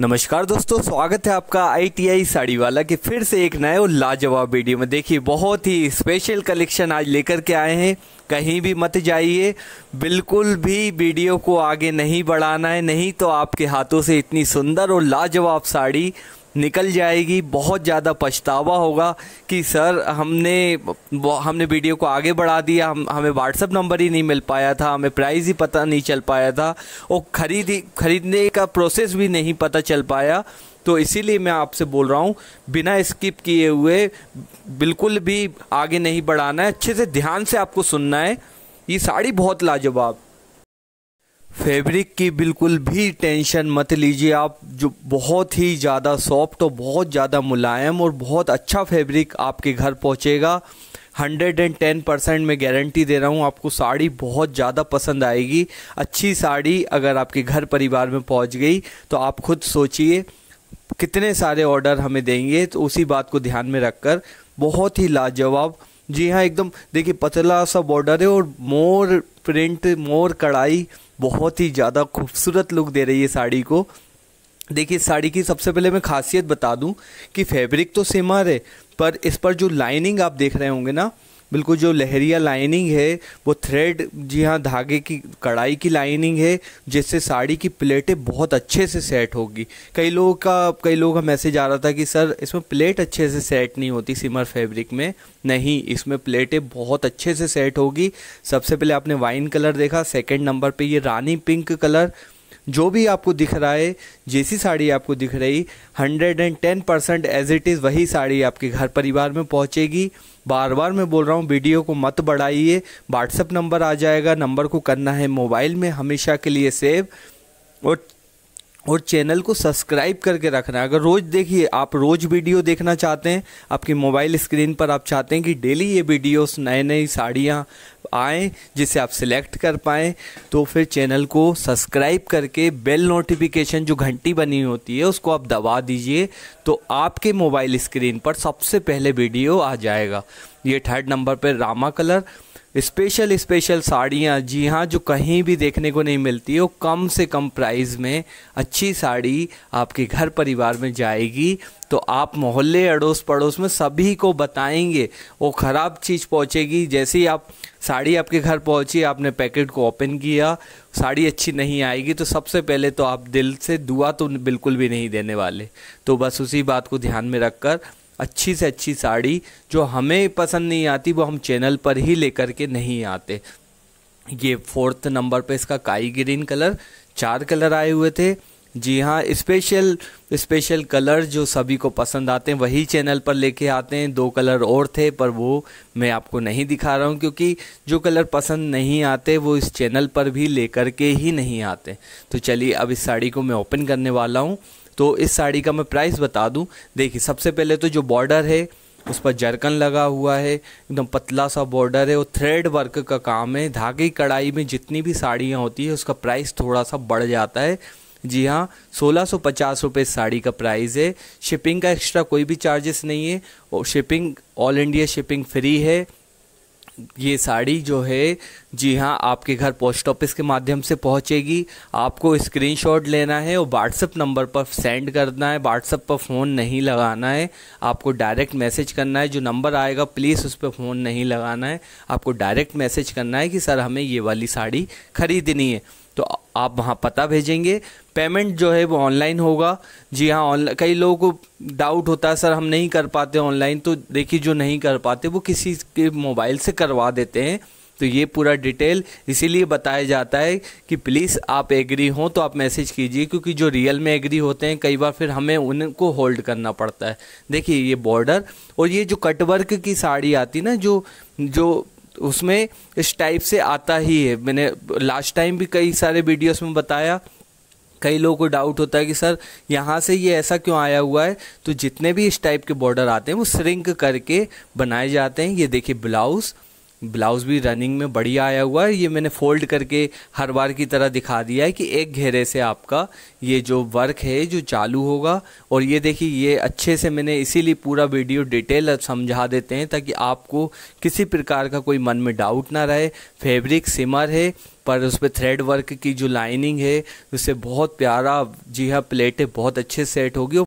नमस्कार दोस्तों स्वागत है आपका आईटीआई साड़ी वाला की फिर से एक नए और लाजवाब वीडियो में देखिए बहुत ही स्पेशल कलेक्शन आज लेकर के आए हैं कहीं भी मत जाइए बिल्कुल भी वीडियो को आगे नहीं बढ़ाना है नहीं तो आपके हाथों से इतनी सुंदर और लाजवाब साड़ी निकल जाएगी बहुत ज़्यादा पछतावा होगा कि सर हमने हमने वीडियो को आगे बढ़ा दिया हम हमें व्हाट्सअप नंबर ही नहीं मिल पाया था हमें प्राइस ही पता नहीं चल पाया था और खरीदी खरीदने का प्रोसेस भी नहीं पता चल पाया तो इसीलिए मैं आपसे बोल रहा हूँ बिना स्किप किए हुए बिल्कुल भी आगे नहीं बढ़ाना है अच्छे से ध्यान से आपको सुनना है ये साड़ी बहुत लाजवाब फैब्रिक की बिल्कुल भी टेंशन मत लीजिए आप जो बहुत ही ज़्यादा सॉफ्ट और बहुत ज़्यादा मुलायम और बहुत अच्छा फैब्रिक आपके घर पहुँचेगा हंड्रेड एंड टेन परसेंट मैं गारंटी दे रहा हूँ आपको साड़ी बहुत ज़्यादा पसंद आएगी अच्छी साड़ी अगर आपके घर परिवार में पहुँच गई तो आप खुद सोचिए कितने सारे ऑर्डर हमें देंगे तो उसी बात को ध्यान में रखकर बहुत ही लाजवाब जी हाँ एकदम देखिए पतला सा बॉर्डर है और मोर प्रिंट मोर कढ़ाई बहुत ही ज़्यादा खूबसूरत लुक दे रही है साड़ी को देखिए साड़ी की सबसे पहले मैं खासियत बता दूं कि फैब्रिक तो सिमर है पर इस पर जो लाइनिंग आप देख रहे होंगे ना बिल्कुल जो लहरिया लाइनिंग है वो थ्रेड जी हाँ धागे की कढ़ाई की लाइनिंग है जिससे साड़ी की प्लेटें बहुत अच्छे से सेट होगी कई लोगों का कई लोगों का मैसेज आ रहा था कि सर इसमें प्लेट अच्छे से सेट नहीं होती सिमर फैब्रिक में नहीं इसमें प्लेटें बहुत अच्छे से सेट होगी सबसे पहले आपने वाइन कलर देखा सेकेंड नंबर पर ये रानी पिंक कलर जो भी आपको दिख रहा है जैसी साड़ी आपको दिख रही hundred and ten percent as it is वही साड़ी आपके घर परिवार में पहुंचेगी बार बार मैं बोल रहा हूँ वीडियो को मत बढ़ाइए व्हाट्सअप नंबर आ जाएगा नंबर को करना है मोबाइल में हमेशा के लिए सेव और और चैनल को सब्सक्राइब करके रखना अगर रोज़ देखिए आप रोज़ वीडियो देखना चाहते हैं आपकी मोबाइल स्क्रीन पर आप चाहते हैं कि डेली ये वीडियोस नए नई साड़ियाँ आएँ जिसे आप सिलेक्ट कर पाएँ तो फिर चैनल को सब्सक्राइब करके बेल नोटिफिकेशन जो घंटी बनी होती है उसको आप दबा दीजिए तो आपके मोबाइल स्क्रीन पर सबसे पहले वीडियो आ जाएगा ये थर्ड नंबर पर रामा कलर स्पेशल स्पेशल साड़ियाँ जी हाँ जो कहीं भी देखने को नहीं मिलती वो कम से कम प्राइस में अच्छी साड़ी आपके घर परिवार में जाएगी तो आप मोहल्ले अड़ोस पड़ोस में सभी को बताएंगे वो ख़राब चीज़ पहुँचेगी जैसे ही आप साड़ी आपके घर पहुँची आपने पैकेट को ओपन किया साड़ी अच्छी नहीं आएगी तो सबसे पहले तो आप दिल से दुआ तो बिल्कुल भी नहीं देने वाले तो बस उसी बात को ध्यान में रख कर अच्छी से अच्छी साड़ी जो हमें पसंद नहीं आती वो हम चैनल पर ही लेकर के नहीं आते ये फोर्थ नंबर पे इसका काई ग्रीन कलर चार कलर आए हुए थे जी हाँ स्पेशल स्पेशल कलर जो सभी को पसंद आते हैं वही चैनल पर लेके आते हैं दो कलर और थे पर वो मैं आपको नहीं दिखा रहा हूँ क्योंकि जो कलर पसंद नहीं आते वो इस चैनल पर भी लेकर के ही नहीं आते तो चलिए अब इस साड़ी को मैं ओपन करने वाला हूँ तो इस साड़ी का मैं प्राइस बता दूं देखिए सबसे पहले तो जो बॉर्डर है उस पर जरकन लगा हुआ है एकदम पतला सा बॉर्डर है और थ्रेड वर्क का काम है धागे कढ़ाई में जितनी भी साड़ियाँ होती है उसका प्राइस थोड़ा सा बढ़ जाता है जी हाँ सोलह सौ पचास रुपये साड़ी का प्राइस है शिपिंग का एक्स्ट्रा कोई भी चार्जेस नहीं है और shipping all India shipping free है ये साड़ी जो है जी हाँ आपके घर पोस्ट ऑफिस के माध्यम से पहुंचेगी आपको स्क्रीनशॉट लेना है और व्हाट्सअप नंबर पर सेंड करना है व्हाट्सअप पर फ़ोन नहीं लगाना है आपको डायरेक्ट मैसेज करना है जो नंबर आएगा प्लीज़ उस पर फ़ोन नहीं लगाना है आपको डायरेक्ट मैसेज करना है कि सर हमें ये वाली साड़ी ख़रीदनी है तो आप वहाँ पता भेजेंगे पेमेंट जो है वो ऑनलाइन होगा जी हाँ ऑनलाइन कई लोगों को डाउट होता है सर हम नहीं कर पाते ऑनलाइन तो देखिए जो नहीं कर पाते वो किसी के मोबाइल से करवा देते हैं तो ये पूरा डिटेल इसीलिए बताया जाता है कि प्लीज़ आप एग्री हों तो आप मैसेज कीजिए क्योंकि जो रियल में एग्री होते हैं कई बार फिर हमें उनको होल्ड करना पड़ता है देखिए ये बॉर्डर और ये जो कटवर्क की साड़ी आती ना जो जो उसमें इस टाइप से आता ही है मैंने लास्ट टाइम भी कई सारे वीडियोस में बताया कई लोगों को डाउट होता है कि सर यहाँ से ये ऐसा क्यों आया हुआ है तो जितने भी इस टाइप के बॉर्डर आते हैं वो श्रिंक करके बनाए जाते हैं ये देखिए ब्लाउज़ ब्लाउज़ भी रनिंग में बढ़िया आया हुआ है ये मैंने फोल्ड करके हर बार की तरह दिखा दिया है कि एक घेरे से आपका ये जो वर्क है जो चालू होगा और ये देखिए ये अच्छे से मैंने इसीलिए पूरा वीडियो डिटेल समझा देते हैं ताकि आपको किसी प्रकार का कोई मन में डाउट ना रहे फैब्रिक सिमर है पर उस पर थ्रेड वर्क की जो लाइनिंग है उससे बहुत प्यारा जी हाँ प्लेटें बहुत अच्छे सेट होगी